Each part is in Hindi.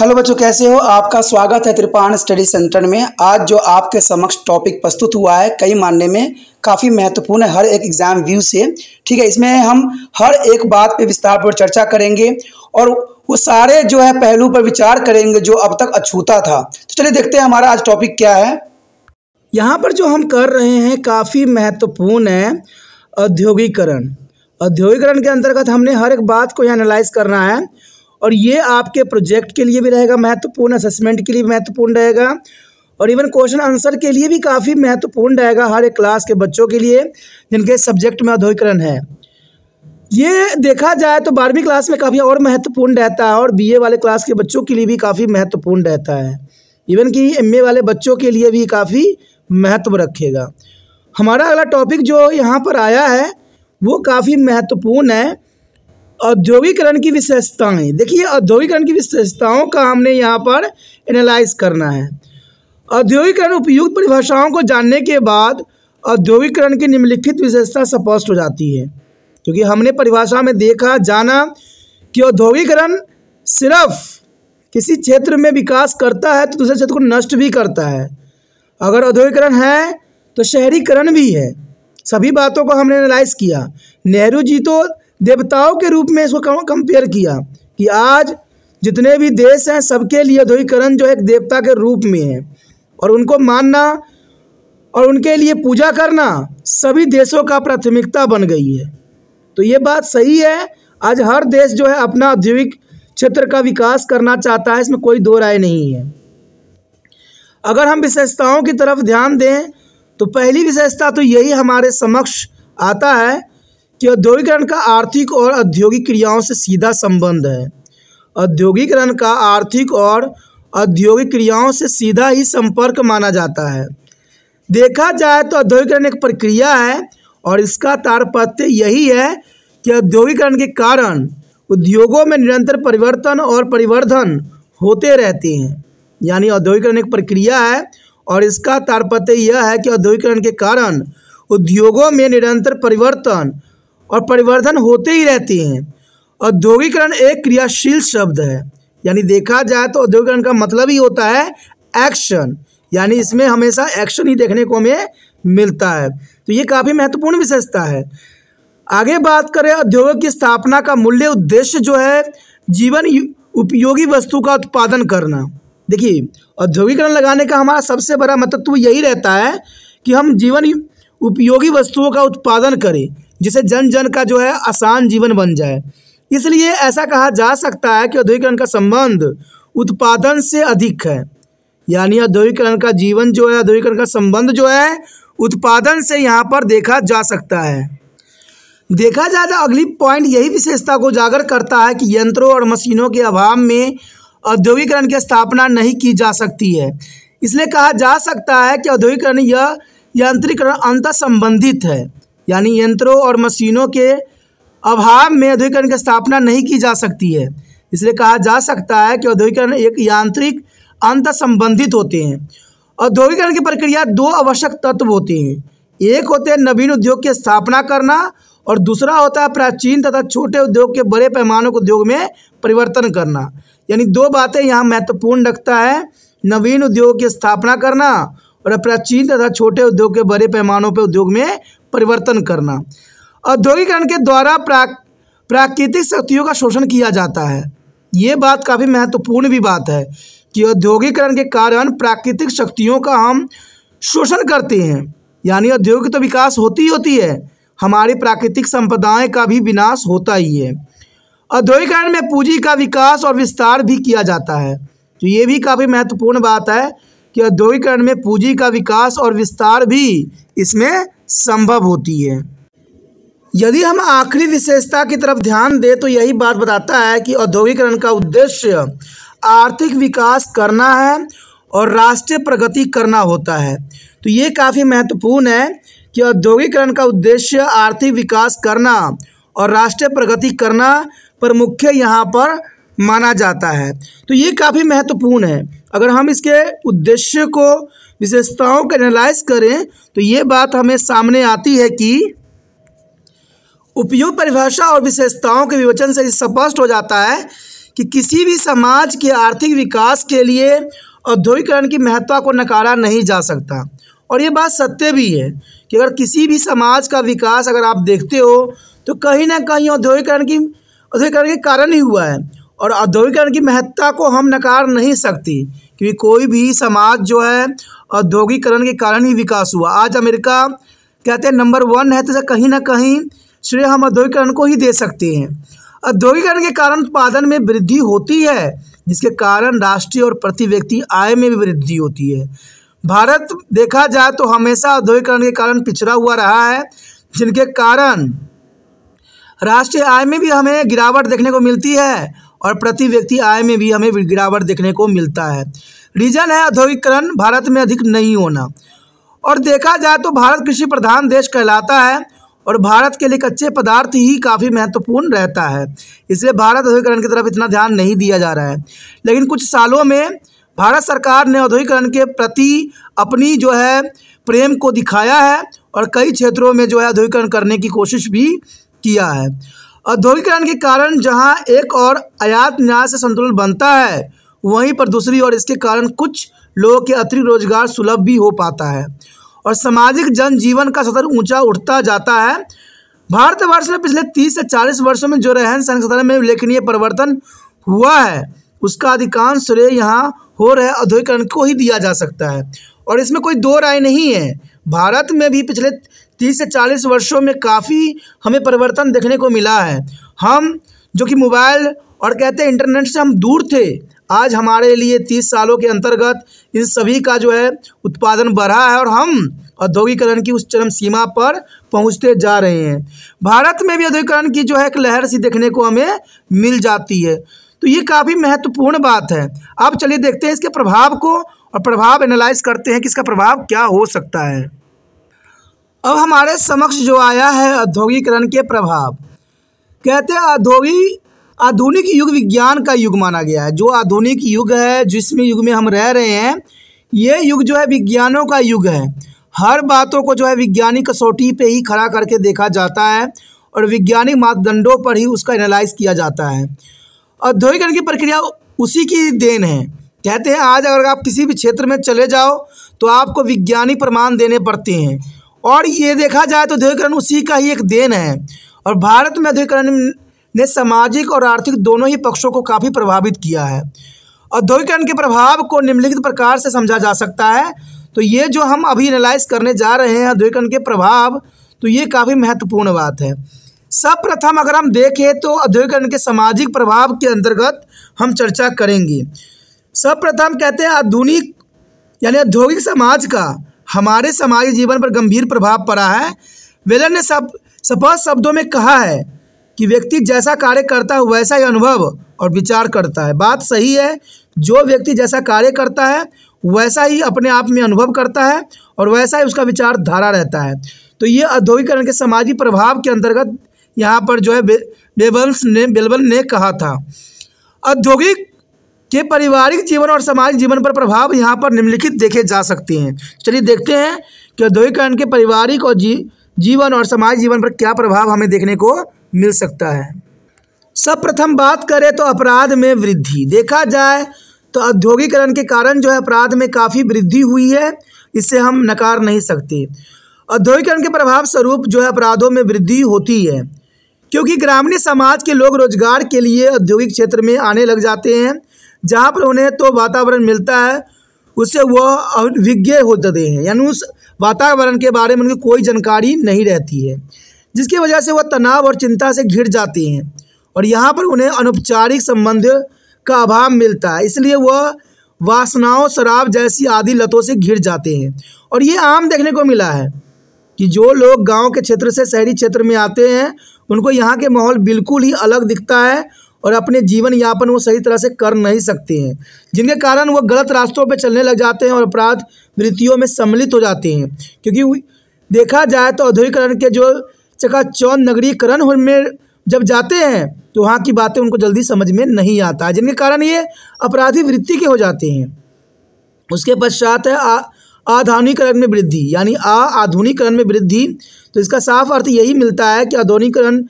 हेलो बच्चों कैसे हो आपका स्वागत है त्रिपाण स्टडी सेंटर में आज जो आपके समक्ष टॉपिक प्रस्तुत हुआ है कई मानने में काफ़ी महत्वपूर्ण है हर एक एग्ज़ाम व्यू से ठीक है इसमें हम हर एक बात पे विस्तार पर चर्चा करेंगे और वो सारे जो है पहलू पर विचार करेंगे जो अब तक अछूता था तो चलिए देखते हैं हमारा आज टॉपिक क्या है यहाँ पर जो हम कर रहे हैं काफ़ी महत्वपूर्ण है औद्योगिकरण औद्योगिकरण के अंतर्गत हमने हर एक बात को एनालाइज करना है और ये आपके प्रोजेक्ट के लिए भी रहेगा महत्वपूर्ण असेसमेंट के लिए महत्वपूर्ण रहेगा और इवन क्वेश्चन आंसर के लिए भी काफ़ी महत्वपूर्ण रहेगा हर एक क्लास के बच्चों के लिए जिनके सब्जेक्ट में अधोकरण है ये देखा जाए तो बारहवीं क्लास में काफ़ी और महत्वपूर्ण रहता है और बी वाले क्लास के बच्चों के लिए भी काफ़ी महत्वपूर्ण रहता है इवन कि एम वाले बच्चों के लिए भी काफ़ी महत्व रखेगा हमारा अगला टॉपिक जो यहाँ पर आया है वो काफ़ी महत्वपूर्ण है औद्योगिकरण की विशेषताएं देखिए औद्योगिकरण की विशेषताओं का हमने यहाँ पर एनालाइज करना है औद्योगिकरण उपयुक्त परिभाषाओं को जानने के बाद औद्योगिकरण की निम्नलिखित विशेषता स्पष्ट हो जाती है क्योंकि हमने परिभाषा में देखा जाना कि औद्योगिकरण सिर्फ किसी क्षेत्र में विकास करता है तो दूसरे क्षेत्र को नष्ट भी करता है अगर औद्योगिकरण है तो शहरीकरण भी है सभी बातों को हमने एनालाइज किया नेहरू जी तो देवताओं के रूप में इसको कंपेयर किया कि आज जितने भी देश हैं सबके लिए ध्रुवीकरण जो एक देवता के रूप में है और उनको मानना और उनके लिए पूजा करना सभी देशों का प्राथमिकता बन गई है तो ये बात सही है आज हर देश जो है अपना औद्योगिक क्षेत्र का विकास करना चाहता है इसमें कोई दो राय नहीं है अगर हम विशेषताओं की तरफ ध्यान दें तो पहली विशेषता तो यही हमारे समक्ष आता है कि औद्योगिकरण का आर्थिक और औद्योगिक क्रियाओं से सीधा संबंध है औद्योगिकरण का आर्थिक और औद्योगिक क्रियाओं से सीधा ही संपर्क माना जाता है देखा जाए तो औद्योगिकरण एक प्रक्रिया है और इसका तारपत्य यही है कि औद्योगिकरण के कारण उद्योगों में निरंतर परिवर्तन और परिवर्धन होते रहते हैं यानी औद्योगिकरण एक प्रक्रिया है और इसका तारपत्य यह है कि औद्योगिकरण के कारण उद्योगों में निरंतर परिवर्तन और परिवर्तन होते ही रहती हैं औद्योगिकरण एक क्रियाशील शब्द है यानी देखा जाए तो औद्योगिकरण का मतलब ही होता है एक्शन यानी इसमें हमेशा एक्शन ही देखने को हमें मिलता है तो ये काफ़ी महत्वपूर्ण विशेषता है आगे बात करें औद्योगिक की स्थापना का मूल्य उद्देश्य जो है जीवन उपयोगी वस्तु का उत्पादन करना देखिए औद्योगिकरण लगाने का हमारा सबसे बड़ा महत्व यही रहता है कि हम जीवन उपयोगी वस्तुओं का उत्पादन करें जिसे जन जन का जो है आसान जीवन बन जाए इसलिए ऐसा कहा जा सकता है कि औद्योगिकरण का संबंध उत्पादन से अधिक है यानी औद्योगिकरण का जीवन जो है औद्योगिकरण का संबंध जो है उत्पादन से यहाँ पर देखा जा सकता है देखा जाए तो अगली पॉइंट यही विशेषता को उजागर करता है कि यंत्रों और मशीनों के अभाव में औद्योगिकरण की स्थापना नहीं की जा सकती है इसलिए कहा जा सकता है कि औद्योगिकरण यह यंत्रीकरण अंत संबंधित है यानी यंत्रों और मशीनों के अभाव में औद्योगिकरण की स्थापना नहीं की जा सकती है इसलिए कहा जा सकता है कि औद्योगिकरण एक यांत्रिक अंत संबंधित होते हैं औद्योगिकरण की प्रक्रिया दो आवश्यक तत्व होते हैं एक होते हैं नवीन उद्योग की स्थापना करना और दूसरा होता है प्राचीन तथा छोटे उद्योग के बड़े पैमानों के उद्योग में परिवर्तन करना यानी दो बातें यहाँ महत्वपूर्ण रखता है नवीन उद्योग की स्थापना करना और प्राचीन तथा छोटे उद्योग के बड़े पैमानों पर उद्योग में परिवर्तन करना औद्योगिकरण के द्वारा प्राक प्राकृतिक शक्तियों का शोषण किया जाता है ये बात काफ़ी महत्वपूर्ण भी बात है कि औद्योगिकरण के कारण प्राकृतिक शक्तियों का हम शोषण करते हैं यानी औद्योगिक तो विकास होती ही होती है हमारी प्राकृतिक संपदाएं का भी विनाश होता ही है औद्योगिकरण में पूंजी का विकास और विस्तार भी किया जाता है तो ये भी काफ़ी महत्वपूर्ण बात है कि औद्योगिकरण में पूंजी का विकास और विस्तार भी इसमें संभव होती है यदि हम आखिरी विशेषता की तरफ ध्यान दें तो यही बात बताता है कि औद्योगिकरण का उद्देश्य आर्थिक विकास करना है और राष्ट्रीय प्रगति करना होता है तो ये काफ़ी महत्वपूर्ण है कि औद्योगिकरण का उद्देश्य आर्थिक विकास करना और राष्ट्रीय प्रगति करना पर मुख्य यहाँ पर माना जाता है तो ये काफ़ी महत्वपूर्ण है अगर हम इसके उद्देश्य को विशेषताओं को एनालाइज करें तो ये बात हमें सामने आती है कि उपयोग परिभाषा और विशेषताओं के विवचन से स्पष्ट हो जाता है कि किसी भी समाज के आर्थिक विकास के लिए औद्योगिकरण की महत्ता को नकारा नहीं जा सकता और ये बात सत्य भी है कि अगर किसी भी समाज का विकास अगर आप देखते हो तो कहीं ना कहीं औद्योगिकरण की औद्योगिकरण के कारण ही हुआ है और औद्योगिकरण की महत्ता को हम नकार नहीं सकती क्योंकि कोई भी समाज जो है औद्योगिकरण के कारण ही विकास हुआ आज अमेरिका कहते हैं नंबर वन है तो कहीं ना कहीं श्रेय हम औद्योगिकरण को ही दे सकते हैं औद्योगिकरण के कारण उत्पादन में वृद्धि होती है जिसके कारण राष्ट्रीय और प्रति व्यक्ति आय में भी वृद्धि होती है भारत देखा जाए तो हमेशा औद्योगिकरण के कारण पिछड़ा हुआ रहा है जिनके कारण राष्ट्रीय आय में भी हमें गिरावट देखने को मिलती है और प्रति व्यक्ति आय में भी हमें गिरावट देखने को मिलता है रीजन है औद्योगिकरण भारत में अधिक नहीं होना और देखा जाए तो भारत कृषि प्रधान देश कहलाता है और भारत के लिए कच्चे पदार्थ ही काफ़ी महत्वपूर्ण रहता है इसलिए भारत औद्योगिकरण की तरफ इतना ध्यान नहीं दिया जा रहा है लेकिन कुछ सालों में भारत सरकार ने औद्योगिकरण के प्रति अपनी जो है प्रेम को दिखाया है और कई क्षेत्रों में जो है औद्योगिकरण करने की कोशिश भी किया है औद्योगिकरण के कारण जहां एक और आयात न्याय से संतुलन बनता है वहीं पर दूसरी ओर इसके कारण कुछ लोगों के अतिरिक्त रोजगार सुलभ भी हो पाता है और सामाजिक जनजीवन का सतर ऊंचा उठता जाता है भारतवर्ष में पिछले तीस से चालीस वर्षों में जो रहन सहन सतर में उल्लेखनीय परिवर्तन हुआ है उसका अधिकांश श्रेय यहाँ हो रहे औद्योगिकरण को ही दिया जा सकता है और इसमें कोई दो राय नहीं है भारत में भी पिछले तीस से चालीस वर्षों में काफ़ी हमें परिवर्तन देखने को मिला है हम जो कि मोबाइल और कहते हैं इंटरनेट से हम दूर थे आज हमारे लिए तीस सालों के अंतर्गत इन सभी का जो है उत्पादन बढ़ा है और हम औद्योगिकरण की उस चरम सीमा पर पहुंचते जा रहे हैं भारत में भी औद्योगिकरण की जो है एक लहर सी देखने को हमें मिल जाती है तो ये काफ़ी महत्वपूर्ण बात है अब चलिए देखते हैं इसके प्रभाव को और प्रभाव एनालाइज करते हैं कि इसका प्रभाव क्या हो सकता है अब हमारे समक्ष जो आया है औद्योगिकरण के प्रभाव कहते हैं औद्योगिक आधुनिक युग विज्ञान का युग माना गया है जो आधुनिक युग है जिसमें युग में हम रह रहे हैं ये युग जो है विज्ञानों का युग है हर बातों को जो है वैज्ञानिक कसौटी पे ही खड़ा करके देखा जाता है और वैज्ञानिक मापदंडों पर ही उसका एनालाइज किया जाता है औद्योगिकरण की प्रक्रिया उसी की देन है कहते हैं आज अगर आप किसी भी क्षेत्र में चले जाओ तो आपको वैज्ञानिक प्रमाण देने पड़ते हैं और ये देखा जाए तो अधिकरण उसी का ही एक देन है और भारत में अधिकरण ने सामाजिक और आर्थिक दोनों ही पक्षों को काफ़ी प्रभावित किया है औद्योगिकरण के प्रभाव को निम्नलिखित प्रकार से समझा जा सकता है तो ये जो हम अभी एनालाइज करने जा रहे हैं औद्योगिकरण के प्रभाव तो ये काफ़ी महत्वपूर्ण बात है सब प्रथम अगर हम देखें तो औद्योगिकरण के सामाजिक प्रभाव के अंतर्गत हम चर्चा करेंगे सर्वप्रथम कहते हैं आधुनिक यानी औद्योगिक समाज का हमारे सामाजिक जीवन पर गंभीर प्रभाव पड़ा है वेलर ने सब सपष्ट शब्दों में कहा है कि व्यक्ति जैसा कार्य करता है वैसा ही अनुभव और विचार करता है बात सही है जो व्यक्ति जैसा कार्य करता है वैसा ही अपने आप में अनुभव करता है और वैसा ही उसका विचारधारा रहता है तो ये औद्योगिकरण के सामाजिक प्रभाव के अंतर्गत यहाँ पर जो है बेबल्स ने बेलबल ने कहा था औद्योगिक के पारिवारिक जीवन और सामाजिक जीवन पर प्रभाव यहाँ पर निम्नलिखित देखे जा सकते हैं चलिए देखते हैं कि औद्योगिकरण के पारिवारिक और जी जीवन और सामाजिक जीवन पर क्या प्रभाव हमें देखने को मिल सकता है सब प्रथम बात करें तो अपराध में वृद्धि देखा जाए तो औद्योगिकरण के कारण जो है अपराध में काफ़ी वृद्धि हुई है इसे हम नकार नहीं सकते औद्योगिकरण के प्रभाव स्वरूप जो है अपराधों में वृद्धि होती है क्योंकि ग्रामीण समाज के लोग रोजगार के लिए औद्योगिक क्षेत्र में आने लग जाते हैं जहाँ पर उन्हें तो वातावरण मिलता है उससे वह अभिज्ञ जाते हैं यानी उस वातावरण के बारे में उनकी कोई जानकारी नहीं रहती है जिसकी वजह से वह तनाव और चिंता से घिर जाते हैं और यहाँ पर उन्हें अनौपचारिक संबंध का अभाव मिलता है इसलिए वह वासनाओं शराब जैसी आदि लतों से घिर जाते हैं और ये आम देखने को मिला है कि जो लोग गांव के क्षेत्र से शहरी क्षेत्र में आते हैं उनको यहाँ के माहौल बिल्कुल ही अलग दिखता है और अपने जीवन यापन वो सही तरह से कर नहीं सकते हैं जिनके कारण वो गलत रास्तों पर चलने लग जाते हैं और अपराध वृत्तियों में सम्मिलित हो जाते हैं क्योंकि देखा जाए तो औद्योगिकरण के जो चकाचौंध नगरीकरण में जब जाते हैं तो वहाँ की बातें उनको जल्दी समझ में नहीं आता जिनके कारण ये अपराधी वृत्ति के हो जाते हैं उसके पश्चात है आधुनिकरण में वृद्धि यानी आ आधुनिकरण में वृद्धि तो इसका साफ अर्थ यही मिलता है कि आधुनिकरण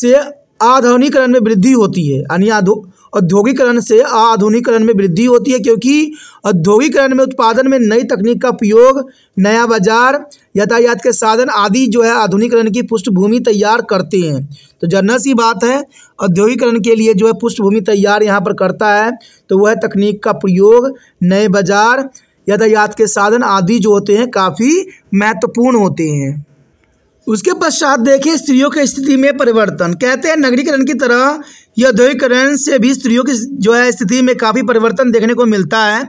से आधुनिकरण में वृद्धि होती है यानी औद्योगिकरण से आधुनिकरण में वृद्धि होती है क्योंकि औद्योगिकरण में उत्पादन में नई तकनीक का प्रयोग नया बाजार यातायात के साधन आदि जो है आधुनिकरण की पृष्ठभूमि तैयार करते हैं तो जनरल सी बात है औद्योगिकरण के लिए जो है पृष्ठभूमि तैयार यहाँ पर करता है तो वह तकनीक का प्रयोग नए बाजार यातायात के साधन आदि जो होते हैं काफ़ी महत्वपूर्ण होते हैं उसके पश्चात देखिए स्त्रियों की स्थिति में परिवर्तन कहते हैं नगरीकरण की तरह या औद्योगिकरण से भी स्त्रियों की जो है स्थिति में काफ़ी परिवर्तन देखने को मिलता है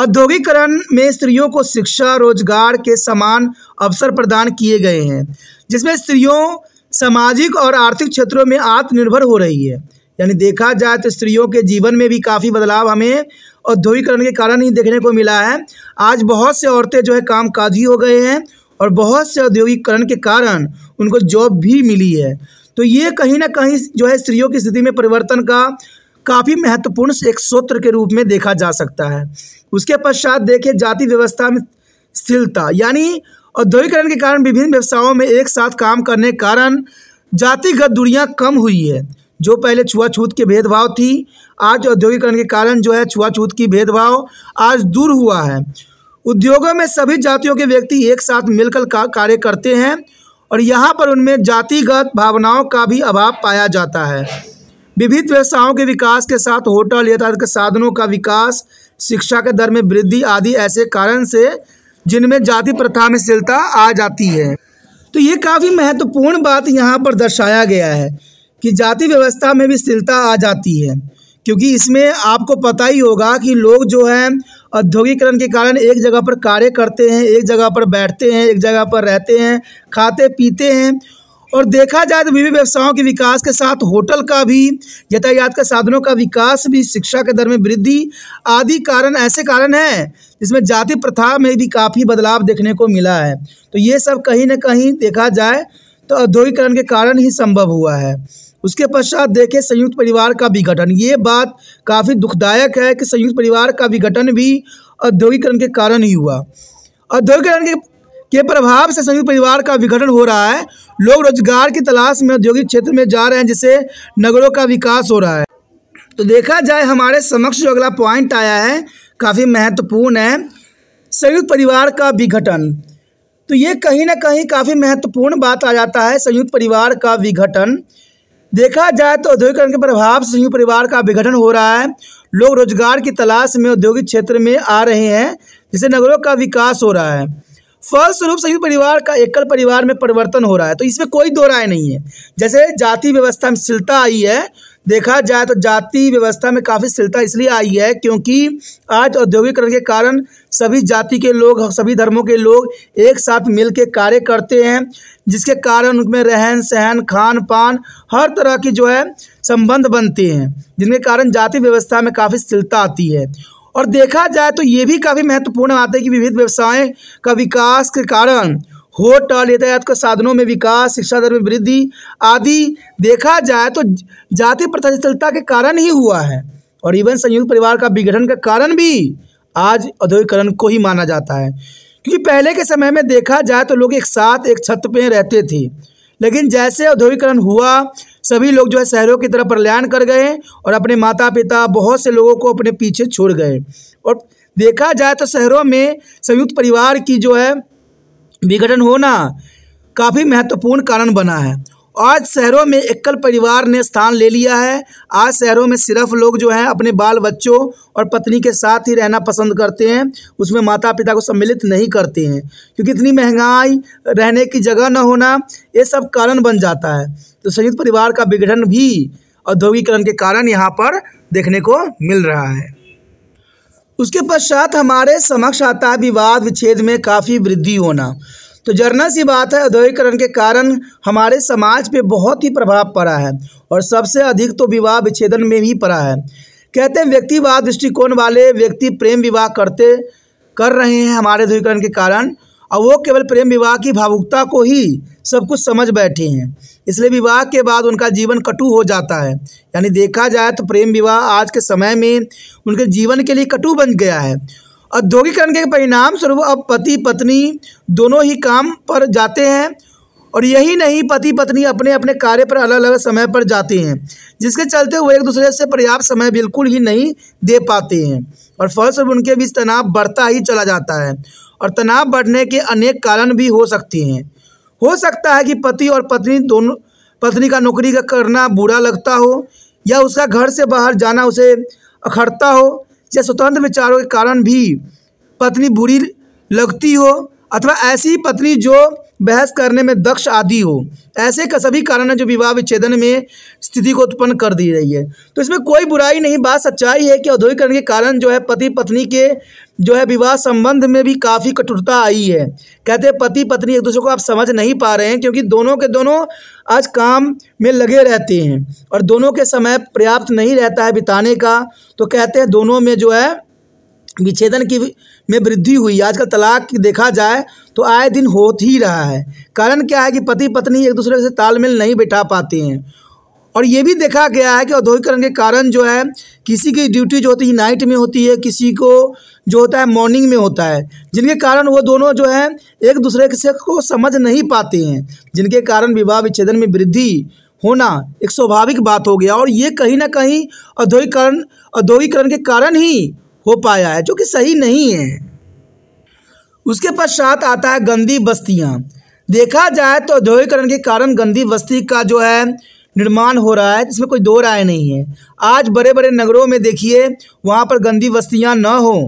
औद्योगिकरण में स्त्रियों को शिक्षा रोजगार के समान अवसर प्रदान किए गए हैं जिसमें स्त्रियों सामाजिक और आर्थिक क्षेत्रों में आत्मनिर्भर हो रही है यानी देखा जाए तो स्त्रियों के जीवन में भी काफ़ी बदलाव हमें औद्योगिकरण के कारण ही देखने को मिला है आज बहुत से औरतें जो है काम हो गए हैं और बहुत से औद्योगिकरण के कारण उनको जॉब भी मिली है तो ये कहीं ना कहीं जो है स्त्रियों की स्थिति में परिवर्तन का काफ़ी महत्वपूर्ण एक सूत्र के रूप में देखा जा सकता है उसके पश्चात देखें जाति व्यवस्था में स्थिरता यानी औद्योगिकरण के कारण विभिन्न व्यवसायों में एक साथ काम करने के कारण जातिगत दूरियाँ कम हुई है जो पहले छुआछूत के भेदभाव थी आज औद्योगिकरण के कारण जो है छुआछूत की भेदभाव आज दूर हुआ है उद्योगों में सभी जातियों के व्यक्ति एक साथ मिलकर का कार्य करते हैं और यहाँ पर उनमें जातिगत भावनाओं का भी अभाव पाया जाता है विभिन्न व्यवसायों के विकास के साथ होटल यातायात के साधनों का विकास शिक्षा के दर में वृद्धि आदि ऐसे कारण से जिनमें जाति प्रथा में शिलता आ जाती है तो ये काफ़ी महत्वपूर्ण बात यहाँ पर दर्शाया गया है कि जाति व्यवस्था में भी शीलता आ जाती है क्योंकि इसमें आपको पता ही होगा कि लोग जो हैं औद्योगिकरण के कारण एक जगह पर कार्य करते हैं एक जगह पर बैठते हैं एक जगह पर रहते हैं खाते पीते हैं और देखा जाए तो विभिन्न व्यवसायों के विकास के साथ होटल का भी यातायात के साधनों का विकास भी शिक्षा के दर में वृद्धि आदि कारण ऐसे कारण हैं जिसमें जाति प्रथा में भी काफ़ी बदलाव देखने को मिला है तो ये सब कहीं ना कहीं देखा जाए तो औद्योगिकरण के कारण ही संभव हुआ है उसके पश्चात देखें संयुक्त परिवार का विघटन ये बात काफ़ी दुखदायक है कि संयुक्त परिवार का विघटन भी औद्योगिकरण के कारण ही हुआ औद्योगिकरण के के प्रभाव से संयुक्त परिवार का विघटन हो रहा है लोग रोजगार की तलाश में औद्योगिक क्षेत्र में जा रहे हैं जिससे नगरों का विकास हो रहा है तो देखा जाए हमारे समक्ष जो अगला पॉइंट आया है काफ़ी महत्वपूर्ण है संयुक्त परिवार का विघटन तो ये कहीं ना कहीं काफ़ी महत्वपूर्ण बात आ जाता है संयुक्त परिवार का विघटन देखा जाए तो औद्योगिकरण के प्रभाव से संयुक्त परिवार का विघटन हो रहा है लोग रोजगार की तलाश में औद्योगिक क्षेत्र में आ रहे हैं जिससे नगरों का विकास हो रहा है फलस्वरूप संयुक्त परिवार का एकल परिवार में परिवर्तन हो रहा है तो इसमें कोई दो राय नहीं है जैसे जाति व्यवस्था में शिलता आई है देखा जाए तो जाति व्यवस्था में काफ़ी स्थिरता इसलिए आई है क्योंकि आज औद्योगिकरण के कारण सभी जाति के लोग सभी धर्मों के लोग एक साथ मिल के कार्य करते हैं जिसके कारण उनमें रहन सहन खान पान हर तरह की जो है संबंध बनते हैं जिनके कारण जाति व्यवस्था में काफ़ी स्थिरता आती है और देखा जाए तो ये भी काफ़ी महत्वपूर्ण बात है कि विविध व्यवसायों का विकास के कारण होट यातायात के साधनों में विकास शिक्षा दर में वृद्धि आदि देखा जाए तो जाति प्रतिशलता के कारण ही हुआ है और इवन संयुक्त परिवार का विघटन का कारण भी आज औद्योगिकरण को ही माना जाता है क्योंकि पहले के समय में देखा जाए तो लोग एक साथ एक छत पे रहते थे लेकिन जैसे औद्योगिकरण हुआ सभी लोग जो है शहरों की तरफ प्रलयान कर गए और अपने माता पिता बहुत से लोगों को अपने पीछे छोड़ गए और देखा जाए तो शहरों में संयुक्त परिवार की जो है विघटन होना काफ़ी महत्वपूर्ण कारण बना है आज शहरों में एकल परिवार ने स्थान ले लिया है आज शहरों में सिर्फ लोग जो हैं अपने बाल बच्चों और पत्नी के साथ ही रहना पसंद करते हैं उसमें माता पिता को सम्मिलित नहीं करते हैं क्योंकि इतनी महंगाई रहने की जगह न होना ये सब कारण बन जाता है तो संयुक्त परिवार का विघटन भी औद्योगिकरण के कारण यहाँ पर देखने को मिल रहा है उसके पश्चात हमारे समक्ष आता है विवाद विच्छेद में काफ़ी वृद्धि होना तो जरना सी बात है औद्योगिकरण के कारण हमारे समाज पे बहुत ही प्रभाव पड़ा है और सबसे अधिक तो विवाह विच्छेदन में ही पड़ा है कहते हैं व्यक्तिवाद दृष्टिकोण वाले व्यक्ति प्रेम विवाह करते कर रहे हैं हमारे ध्रुवीकरण के कारण और वो केवल प्रेम विवाह की भावुकता को ही सब कुछ समझ बैठे हैं इसलिए विवाह के बाद उनका जीवन कटु हो जाता है यानी देखा जाए तो प्रेम विवाह आज के समय में उनके जीवन के लिए कटु बन गया है औद्योगिकरण के परिणाम स्वरूप अब पति पत्नी दोनों ही काम पर जाते हैं और यही नहीं पति पत्नी अपने अपने कार्य पर अलग अलग समय पर जाते हैं जिसके चलते वो एक दूसरे से पर्याप्त समय बिल्कुल ही नहीं दे पाते हैं और फलस्वरूप उनके बीच तनाव बढ़ता ही चला जाता है और तनाव बढ़ने के अनेक कारण भी हो सकते हैं हो सकता है कि पति और पत्नी दोनों पत्नी का नौकरी का करना बुरा लगता हो या उसका घर से बाहर जाना उसे अखड़ता हो या स्वतंत्र विचारों के कारण भी पत्नी बुरी लगती हो अथवा ऐसी पत्नी जो बहस करने में दक्ष आदि हो ऐसे का सभी कारण है जो विवाह विच्छेदन में स्थिति को उत्पन्न कर दी रही है तो इसमें कोई बुराई नहीं बात सच्चाई है कि औद्योगिकरण के कारण जो है पति पत्नी के जो है विवाह संबंध में भी काफ़ी कठोरता आई है कहते हैं पति पत्नी एक दूसरे को आप समझ नहीं पा रहे हैं क्योंकि दोनों के दोनों आज काम में लगे रहते हैं और दोनों के समय पर्याप्त नहीं रहता है बिताने का तो कहते हैं दोनों में जो है विच्छेदन की में वृद्धि हुई आजकल तलाक देखा जाए तो आए दिन हो ही रहा है कारण क्या है कि पति पत्नी एक दूसरे से तालमेल नहीं बैठा पाते हैं और ये भी देखा गया है कि औद्योगिकरण के कारण जो है किसी की ड्यूटी जो होती है नाइट में होती है किसी को जो होता है मॉर्निंग में होता है जिनके कारण वो दोनों जो है एक दूसरे से को समझ नहीं पाते हैं जिनके कारण विवाह विच्छेदन में वृद्धि होना एक स्वाभाविक बात हो गया और ये कहीं ना कहीं औद्योगिकरण औद्योगिकरण के कारण ही हो पाया है जो कि सही नहीं है उसके पश्चात आता है गंदी बस्तियाँ देखा जाए तो औद्योगिकरण के कारण गंदी बस्ती का जो है निर्माण हो रहा है इसमें कोई दो राय नहीं है आज बड़े बड़े नगरों में देखिए वहाँ पर गंदी बस्तियाँ न हों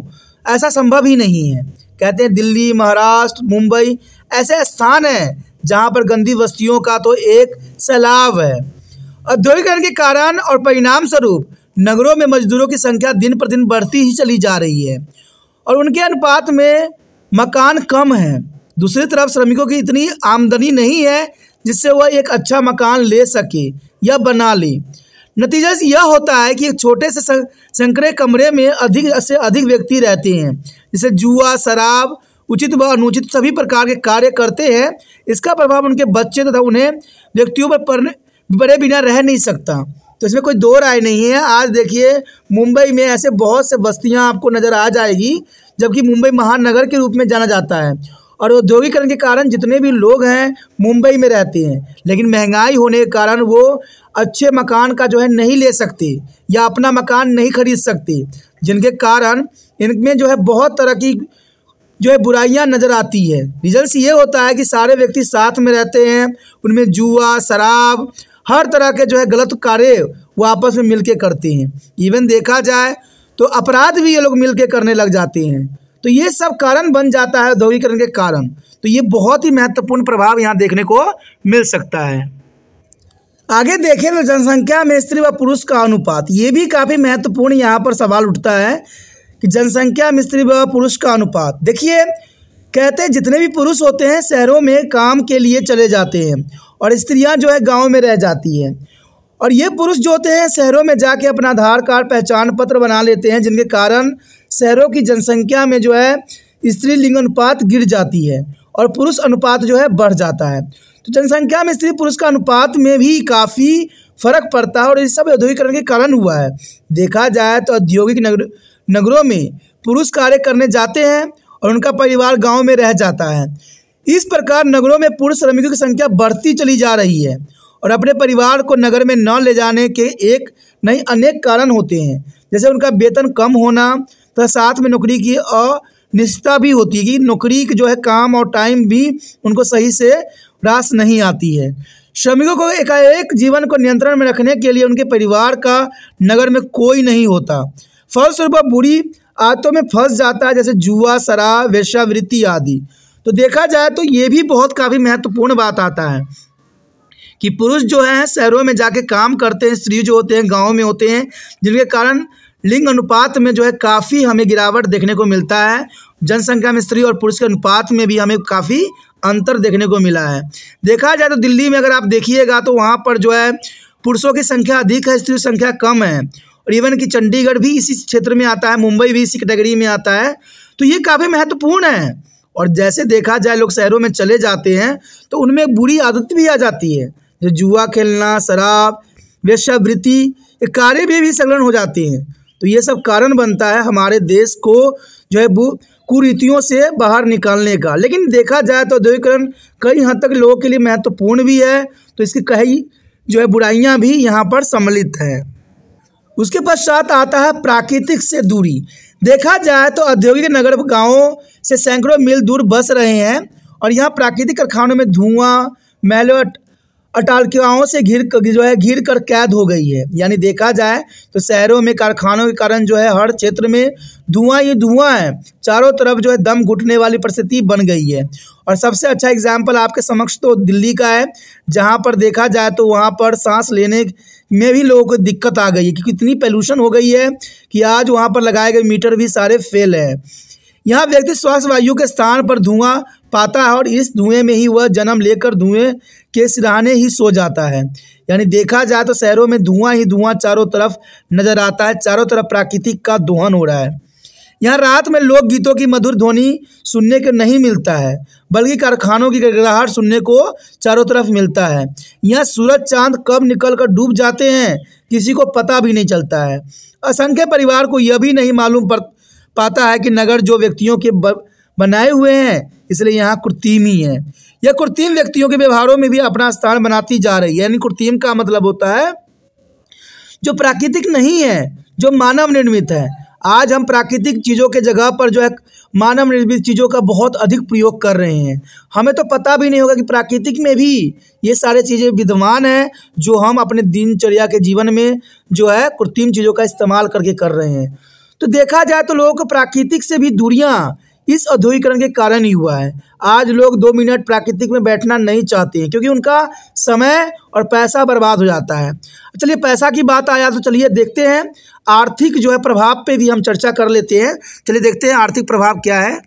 ऐसा संभव ही नहीं है कहते हैं दिल्ली महाराष्ट्र मुंबई ऐसे स्थान हैं जहाँ पर गंदी बस्तियों का तो एक सैलाब है औद्योगिकरण के कारण और परिणाम स्वरूप नगरों में मजदूरों की संख्या दिन प्रतिदिन बढ़ती ही चली जा रही है और उनके अनुपात में मकान कम है दूसरी तरफ श्रमिकों की इतनी आमदनी नहीं है जिससे वह एक अच्छा मकान ले सके या बना ले नतीजा यह होता है कि एक छोटे से संकरे कमरे में अधिक से अधिक व्यक्ति रहते हैं जैसे जुआ शराब उचित व अनुचित सभी प्रकार के कार्य करते हैं इसका प्रभाव उनके बच्चे तथा उन्हें व्यक्तियों पर पड़ने पड़े बिना रह नहीं सकता तो इसमें कोई दो राय नहीं है आज देखिए मुंबई में ऐसे बहुत से बस्तियाँ आपको नज़र आ जाएगी जबकि मुंबई महानगर के रूप में जाना जाता है और औद्योगिकरण के कारण जितने भी लोग हैं मुंबई में रहते हैं लेकिन महंगाई होने के कारण वो अच्छे मकान का जो है नहीं ले सकते या अपना मकान नहीं खरीद सकते जिनके कारण इनमें जो है बहुत तरह की जो है बुराइयां नज़र आती है रिजल्ट ये होता है कि सारे व्यक्ति साथ में रहते हैं उनमें जुआ शराब हर तरह के जो है गलत कार्य वो आपस में मिलके करती हैं इवन देखा जाए तो अपराध भी ये लोग मिलके करने लग जाते हैं तो ये सब कारण बन जाता है औद्योगिकरण के कारण तो ये बहुत ही महत्वपूर्ण प्रभाव यहाँ देखने को मिल सकता है आगे देखें तो जनसंख्या में स्त्री व पुरुष का अनुपात ये भी काफ़ी महत्वपूर्ण यहाँ पर सवाल उठता है कि जनसंख्या में स्त्री व पुरुष का अनुपात देखिए कहते हैं जितने भी पुरुष होते हैं शहरों में काम के लिए चले जाते हैं और स्त्रियाँ जो है गाँव में रह जाती हैं और ये पुरुष जो होते हैं शहरों में जाके अपना आधार कार्ड पहचान पत्र बना लेते हैं जिनके कारण शहरों की जनसंख्या में जो है स्त्री लिंग अनुपात गिर जाती है और पुरुष अनुपात जो है बढ़ जाता है तो जनसंख्या में स्त्री पुरुष का अनुपात में भी काफ़ी फर्क पड़ता है और ये सब औद्योगिकरण के कारण हुआ है देखा जाए तो औद्योगिक नगर नगरों में पुरुष कार्य करने जाते हैं और उनका परिवार गांव में रह जाता है इस प्रकार नगरों में पूर्ण श्रमिकों की संख्या बढ़ती चली जा रही है और अपने परिवार को नगर में न ले जाने के एक नहीं अनेक कारण होते हैं जैसे उनका वेतन कम होना तथा साथ में नौकरी की अनिश्चितता भी होती है कि नौकरी जो है काम और टाइम भी उनको सही से रास नहीं आती है श्रमिकों को एकाएक जीवन को नियंत्रण में रखने के लिए उनके परिवार का नगर में कोई नहीं होता फलस्वरूप बुरी आदतों में फंस जाता है जैसे जुआ शराब वेश्यावृत्ति आदि तो देखा जाए तो ये भी बहुत काफ़ी महत्वपूर्ण बात आता है कि पुरुष जो है शहरों में जाके काम करते हैं स्त्री जो होते हैं गाँव में होते हैं जिनके कारण लिंग अनुपात में जो है काफ़ी हमें गिरावट देखने को मिलता है जनसंख्या में स्त्री और पुरुष के अनुपात में भी हमें काफ़ी अंतर देखने को मिला है देखा जाए तो दिल्ली में अगर आप देखिएगा तो वहाँ पर जो है पुरुषों की संख्या अधिक है स्त्री संख्या कम है और इवन कि चंडीगढ़ भी इसी क्षेत्र में आता है मुंबई भी इसी कैटेगरी में आता है तो ये काफ़ी महत्वपूर्ण है और जैसे देखा जाए लोग शहरों में चले जाते हैं तो उनमें बुरी आदत भी आ जाती है जो जुआ खेलना शराब वेश्यावृत्ति ये कार्य भी भी संलग्न हो जाती हैं तो ये सब कारण बनता है हमारे देश को जो है कुरीतियों से बाहर निकालने का लेकिन देखा जाए तो औद्योगिकरण कई हद तक लोगों के लिए महत्वपूर्ण भी है तो इसकी कई जो है बुराइयाँ भी यहाँ पर सम्मिलित हैं उसके पश्चात आता है प्राकृतिक से दूरी देखा जाए तो औद्योगिक नगर गांवों से सैकड़ों मील दूर बस रहे हैं और यहाँ प्राकृतिक कारखानों में धुआं मैलो अटालकियाओं से घिर जो है घिर कर कैद हो गई है यानी देखा जाए तो शहरों में कारखानों के कारण जो है हर क्षेत्र में धुआं ही धुआं है चारों तरफ जो है दम घुटने वाली परिस्थिति बन गई है और सबसे अच्छा एग्जाम्पल आपके समक्ष तो दिल्ली का है जहाँ पर देखा जाए तो वहाँ पर सांस लेने में भी लोगों को दिक्कत आ गई है क्योंकि इतनी पॉल्यूशन हो गई है कि आज वहाँ पर लगाए गए मीटर भी सारे फेल हैं यहाँ व्यक्ति स्वास्थ्य वायु के स्थान पर धुआं पाता है और इस धुएं में ही वह जन्म लेकर धुएं के सिराने ही सो जाता है यानी देखा जाए तो शहरों में धुआं ही धुआं चारों तरफ नजर आता है चारों तरफ प्राकृतिक का दोहन हो रहा है यहाँ रात में लोकगीतों की मधुर ध्वनि सुनने को नहीं मिलता है बल्कि कारखानों की गड़गड़ाहट सुनने को चारों तरफ मिलता है यहाँ सूरज चांद कब निकल कर डूब जाते हैं किसी को पता भी नहीं चलता है असंख्य परिवार को यह भी नहीं मालूम पड़ पाता है कि नगर जो व्यक्तियों के बनाए हुए हैं इसलिए यहाँ कृत्रिम ही है यह कृत्रिम व्यक्तियों के व्यवहारों में भी अपना स्थान बनाती जा रही है यानी कृत्रिम का मतलब होता है जो प्राकृतिक नहीं है जो मानव निर्मित है आज हम प्राकृतिक चीज़ों के जगह पर जो है मानव निर्मित चीज़ों का बहुत अधिक प्रयोग कर रहे हैं हमें तो पता भी नहीं होगा कि प्राकृतिक में भी ये सारे चीज़ें विद्यमान हैं जो हम अपने दिनचर्या के जीवन में जो है कृत्रिम चीज़ों का इस्तेमाल करके कर रहे हैं तो देखा जाए तो लोगों को प्राकृतिक से भी दूरियाँ इस औद्योगिकरण के कारण ही हुआ है आज लोग दो मिनट प्राकृतिक में बैठना नहीं चाहते हैं क्योंकि उनका समय और पैसा बर्बाद हो जाता है चलिए पैसा की बात आया तो चलिए देखते हैं आर्थिक जो है प्रभाव पे भी हम चर्चा कर लेते हैं चलिए देखते हैं आर्थिक प्रभाव क्या है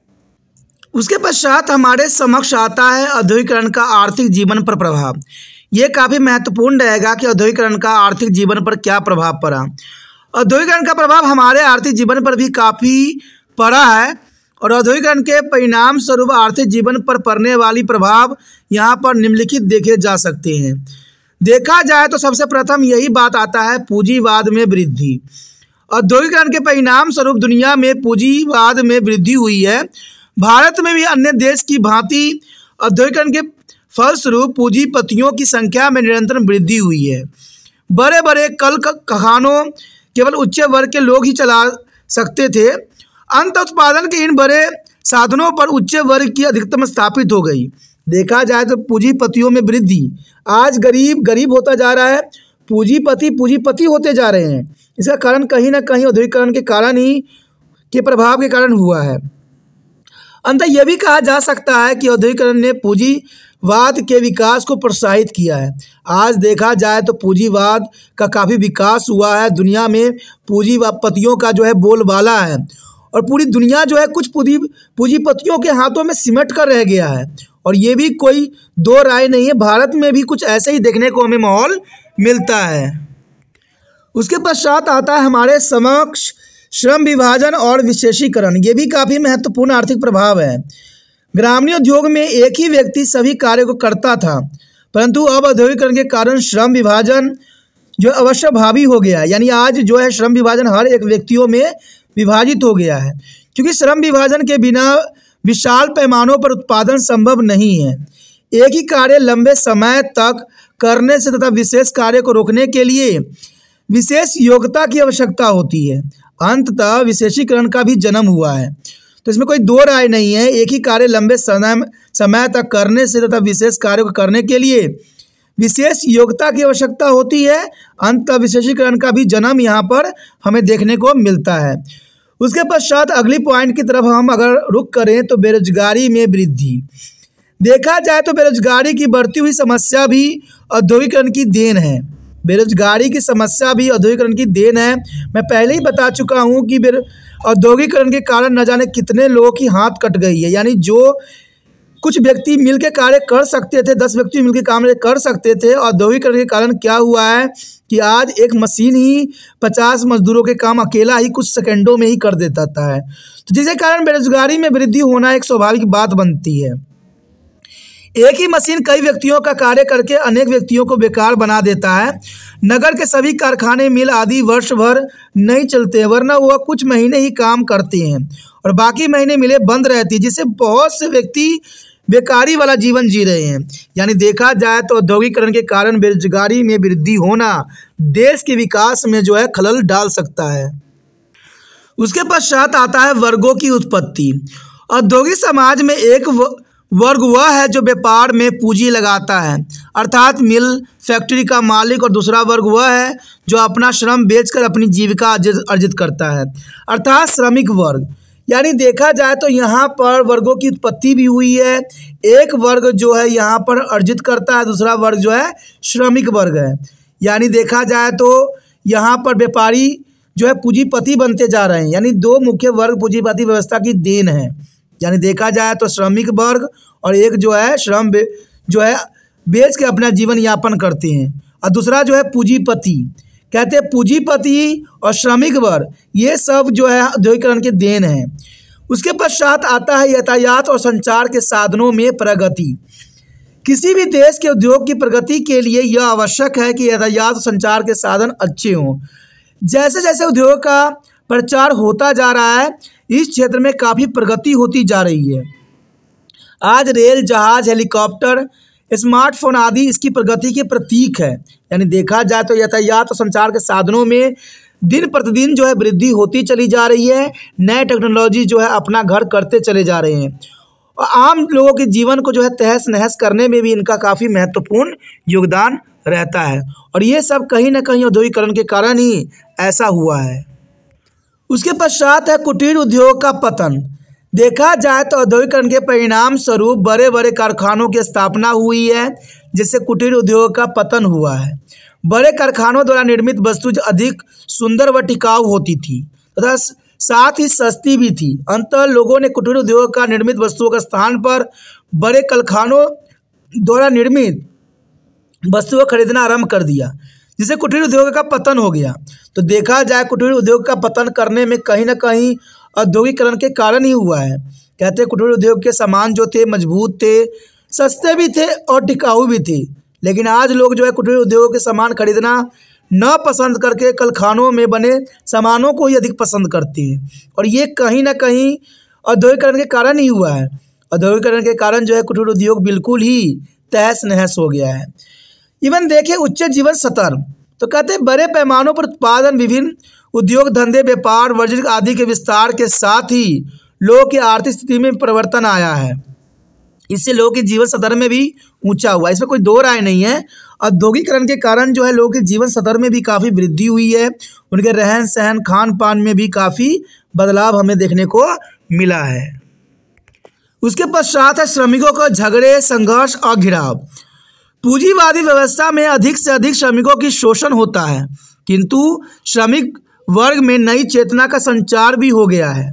उसके पश्चात हमारे समक्ष आता है औद्योगिकरण का आर्थिक जीवन पर प्रभाव ये काफ़ी महत्वपूर्ण रहेगा कि औद्योगिकरण का आर्थिक जीवन पर क्या प्रभाव पड़ा औद्योगिकरण का प्रभाव हमारे आर्थिक जीवन पर भी काफ़ी पड़ा है और औद्योगिकरण के परिणाम स्वरूप आर्थिक जीवन पर पड़ने वाली प्रभाव यहाँ पर निम्नलिखित देखे जा सकते हैं देखा जाए तो सबसे प्रथम यही बात आता है पूंजीवाद में वृद्धि औद्योगिकरण के परिणाम स्वरूप दुनिया में पूंजीवाद में वृद्धि हुई है भारत में भी अन्य देश की भांति औद्योगिकरण के फलस्वरूप पूंजीपतियों की संख्या में निरंतर वृद्धि हुई है बड़े बड़े कल कखानों केवल उच्च वर्ग के लोग ही चला सकते थे अंत उत्पादन के इन बड़े साधनों पर उच्च वर्ग की अधिकतम स्थापित हो गई देखा जाए तो पूंजीपतियों में वृद्धि आज गरीब गरीब होता जा रहा है पूंजीपति पूंजीपति होते जा रहे हैं इसका कारण कहीं ना कहीं औद्योगिकरण के कारण ही के प्रभाव के कारण हुआ है अंत यह भी कहा जा सकता है कि औद्योगिकरण ने पूंजीवाद के विकास को प्रोत्साहित किया है आज देखा जाए तो पूंजीवाद का काफ़ी विकास हुआ है दुनिया में पूंजीपतियों का जो है बोलबाला है और पूरी दुनिया जो है कुछ पूंजी पूंजीपतियों के हाथों में सिमट कर रह गया है और ये भी कोई दो राय नहीं है भारत में भी कुछ ऐसे ही देखने को हमें माहौल मिलता है उसके पश्चात आता है हमारे समक्ष श्रम विभाजन और विशेषीकरण ये भी काफ़ी महत्वपूर्ण आर्थिक प्रभाव है ग्रामीण उद्योग में एक ही व्यक्ति सभी कार्य को करता था परंतु अब औद्योगिकरण के कारण श्रम विभाजन जो अवश्य भावी हो गया यानी आज जो है श्रम विभाजन हर एक व्यक्तियों में विभाजित हो गया है क्योंकि श्रम विभाजन के बिना विशाल पैमानों पर उत्पादन संभव नहीं है एक ही कार्य लंबे समय तक करने से तथा विशेष कार्य को रोकने के लिए विशेष योग्यता की आवश्यकता होती है अंततः विशेषीकरण का भी जन्म हुआ है तो इसमें कोई दो राय नहीं है एक ही कार्य लंबे समय समय तक करने से तथा विशेष कार्य को करने के लिए विशेष योग्यता की आवश्यकता होती है अंत विशेषीकरण का भी जन्म यहाँ पर हमें देखने को मिलता है उसके पश्चात अगली पॉइंट की तरफ हम अगर रुक करें तो बेरोजगारी में वृद्धि देखा जाए तो बेरोजगारी की बढ़ती हुई समस्या भी औद्योगिकरण की देन है बेरोजगारी की समस्या भी औद्योगिकरण की देन है मैं पहले ही बता चुका हूँ कि औद्योगिकरण के कारण न जाने कितने लोगों की हाथ कट गई है यानी जो कुछ व्यक्ति मिलकर कार्य कर सकते थे दस व्यक्ति मिलकर काम कर सकते थे औद्योगिकरण के कारण क्या हुआ है कि आज एक मशीन ही पचास मजदूरों के काम अकेला ही कुछ सेकेंडों में ही कर देता है तो जिसके कारण बेरोजगारी में वृद्धि होना एक स्वाभाविक बात बनती है एक ही मशीन कई व्यक्तियों का कार्य करके अनेक व्यक्तियों को बेकार बना देता है नगर के सभी कारखाने मिल आदि वर्ष भर नहीं चलते हैं वरना वह कुछ महीने ही काम करते हैं और बाकी महीने मिले बंद रहती है जिससे बहुत से व्यक्ति बेकारी वाला जीवन जी रहे हैं यानी देखा जाए तो औद्योगिकरण के कारण बेरोजगारी में वृद्धि होना देश के विकास में जो है खलल डाल सकता है उसके पश्चात आता है वर्गों की उत्पत्ति औद्योगिक समाज में एक वर्ग वह है जो व्यापार में पूंजी लगाता है अर्थात मिल फैक्ट्री का मालिक और दूसरा वर्ग वह है जो अपना श्रम बेचकर अपनी जीविका अर्जित करता है अर्थात श्रमिक वर्ग यानी देखा जाए तो यहाँ पर वर्गों की उत्पत्ति भी हुई है एक वर्ग जो है यहाँ पर अर्जित करता है दूसरा वर्ग जो है श्रमिक वर्ग है यानी देखा जाए तो यहाँ पर व्यापारी जो है पूंजीपति बनते जा रहे हैं यानी दो मुख्य वर्ग पूंजीपति व्यवस्था की देन है यानी देखा जाए तो श्रमिक वर्ग और एक जो है श्रम जो है बेच के अपना जीवन यापन करते हैं और दूसरा जो है पूंजीपति कहते हैं पूंजीपति और श्रमिक वर्ग ये सब जो है औद्योगिकरण के देन है उसके पश्चात आता है यातायात और संचार के साधनों में प्रगति किसी भी देश के उद्योग की प्रगति के लिए यह आवश्यक है कि यातायात और संचार के साधन अच्छे हों जैसे जैसे उद्योग का प्रचार होता जा रहा है इस क्षेत्र में काफ़ी प्रगति होती जा रही है आज रेल जहाज हेलीकॉप्टर स्मार्टफोन आदि इसकी प्रगति के प्रतीक है यानी देखा जाए तो यातायात और संचार के साधनों में दिन प्रतिदिन जो है वृद्धि होती चली जा रही है नए टेक्नोलॉजी जो है अपना घर करते चले जा रहे हैं और आम लोगों के जीवन को जो है तहस नहस करने में भी इनका काफ़ी महत्वपूर्ण योगदान रहता है और ये सब कहीं ना कहीं औद्योगिकरण के कारण ही ऐसा हुआ है उसके पश्चात है कुटीर उद्योग का पतन देखा जाए तो औद्योगिकरण के परिणाम स्वरूप बड़े बड़े कारखानों की स्थापना हुई है जिससे कुटीर उद्योग का पतन हुआ है बड़े कारखानों द्वारा निर्मित वस्तु अधिक सुंदर व टिकाऊ होती थी तथा साथ ही सस्ती भी थी अंत लोगों ने कुटीर उद्योग का निर्मित वस्तुओं के स्थान पर बड़े कारखानों द्वारा निर्मित वस्तुओं खरीदना आरंभ कर दिया जिसे कुटीर उद्योग का पतन हो गया तो देखा जाए कुटीर उद्योग का पतन करने में कहीं ना कहीं औद्योगिकरण के कारण ही हुआ है कहते हैं कुटीर उद्योग के सामान जो थे मजबूत थे सस्ते भी थे और टिकाऊ भी थी लेकिन आज लोग जो है कुटीर उद्योग के सामान खरीदना न पसंद करके खानों में बने सामानों को ही अधिक पसंद करते हैं और ये कहीं ना कहीं औद्योगिकरण के कारण ही हुआ है औद्योगिकरण के कारण जो है कुटीर उद्योग बिल्कुल ही तहस नहस हो गया है इवन देखें उच्च जीवन स्तर तो कहते हैं बड़े पैमानों पर उत्पादन विभिन्न उद्योग धंधे व्यापार वर्जिक आदि के विस्तार के साथ ही लोगों की आर्थिक स्थिति में परिवर्तन आया है इससे लोगों के जीवन स्तर में भी ऊंचा हुआ इसमें कोई दो राय नहीं है औद्योगिकरण के कारण जो है लोगों के जीवन स्तर में भी काफ़ी वृद्धि हुई है उनके रहन सहन खान पान में भी काफ़ी बदलाव हमें देखने को मिला है उसके पश्चात है श्रमिकों का झगड़े संघर्ष और घिराव पूंजीवादी व्यवस्था में अधिक से अधिक श्रमिकों की शोषण होता है किंतु श्रमिक वर्ग में नई चेतना का संचार भी हो गया है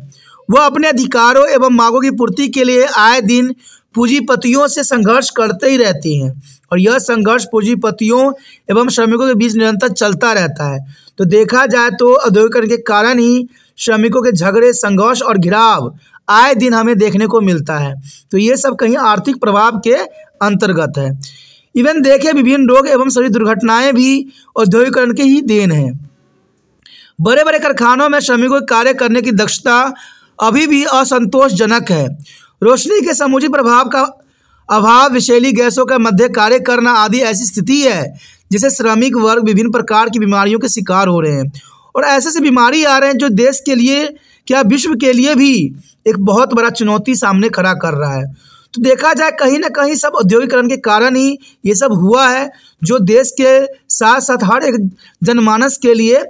वह अपने अधिकारों एवं मांगों की पूर्ति के लिए आए दिन पूंजीपतियों से संघर्ष करते ही रहती हैं और यह संघर्ष पूंजीपतियों एवं श्रमिकों के बीच निरंतर चलता रहता है तो देखा जाए तो औद्योगिकरण के कारण ही श्रमिकों के झगड़े संघर्ष और घिराव आए दिन हमें देखने को मिलता है तो ये सब कहीं आर्थिक प्रभाव के अंतर्गत है इवन देखे विभिन्न रोग एवं सभी दुर्घटनाएं भी औद्योगिकरण के ही देन है बड़े बड़े कारखानों में श्रमिकों के कार्य करने की दक्षता अभी भी असंतोषजनक है रोशनी के समुचित प्रभाव का अभाव विषैली गैसों के मध्य कार्य करना आदि ऐसी स्थिति है जिसे श्रमिक वर्ग विभिन्न प्रकार की बीमारियों के शिकार हो रहे हैं और ऐसे से बीमारी आ रहे हैं जो देश के लिए क्या विश्व के लिए भी एक बहुत बड़ा चुनौती सामने खड़ा कर रहा है तो देखा जाए कहीं ना कहीं सब औद्योगिकरण के कारण ही ये सब हुआ है जो देश के साथ साथ हर एक जनमानस के लिए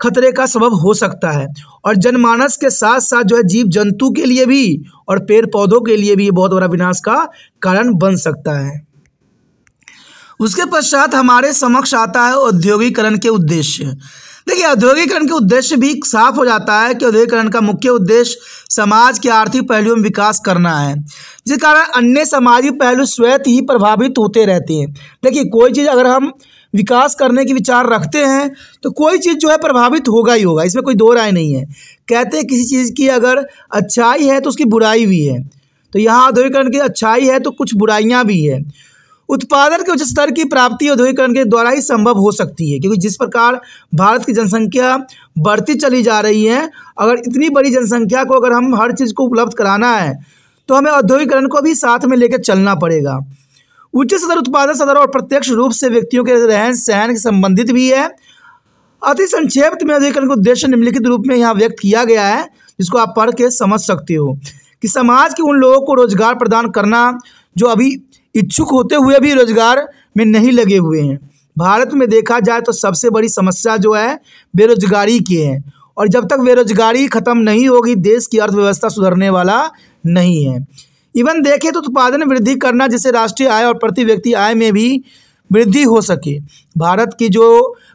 खतरे का सबब हो सकता है और जनमानस के साथ साथ जो है जीव जंतु के लिए भी और पेड़ पौधों के लिए भी ये बहुत बड़ा विनाश का कारण बन सकता है उसके पश्चात हमारे समक्ष आता है औद्योगिकरण के उद्देश्य देखिए औद्योगिकरण के उद्देश्य भी साफ हो जाता है कि औद्योगिकरण का मुख्य उद्देश्य समाज के आर्थिक पहलुओं में विकास करना है जिस कारण अन्य सामाजिक पहलू स्वयं ही प्रभावित होते रहते हैं देखिए कोई चीज़ अगर हम विकास करने के विचार रखते हैं तो कोई चीज़ जो है प्रभावित होगा ही होगा इसमें कोई दो राय नहीं है कहते हैं किसी चीज़ की अगर अच्छाई है तो उसकी बुराई भी है तो यहाँ औद्योगिकरण की अच्छाई है तो कुछ बुराइयाँ भी है उत्पादन के उच्च स्तर की प्राप्ति औद्योगिकरण के द्वारा ही संभव हो सकती है क्योंकि जिस प्रकार भारत की जनसंख्या बढ़ती चली जा रही है अगर इतनी बड़ी जनसंख्या को अगर हम हर चीज़ को उपलब्ध कराना है तो हमें औद्योगिकरण को भी साथ में लेकर चलना पड़ेगा उच्च सदर उत्पादन सदर और प्रत्यक्ष रूप से व्यक्तियों के रहन सहन के संबंधित भी है अति संक्षेप में औद्योगिकरण को उद्देश्य निम्नलिखित रूप में यहाँ व्यक्त किया गया है जिसको आप पढ़ के समझ सकते हो कि समाज के उन लोगों को रोजगार प्रदान करना जो अभी इच्छुक होते हुए भी रोजगार में नहीं लगे हुए हैं भारत में देखा जाए तो सबसे बड़ी समस्या जो है बेरोजगारी की है और जब तक बेरोजगारी खत्म नहीं होगी देश की अर्थव्यवस्था सुधरने वाला नहीं है इवन देखें तो उत्पादन वृद्धि करना जिससे राष्ट्रीय आय और प्रति व्यक्ति आय में भी वृद्धि हो सके भारत की जो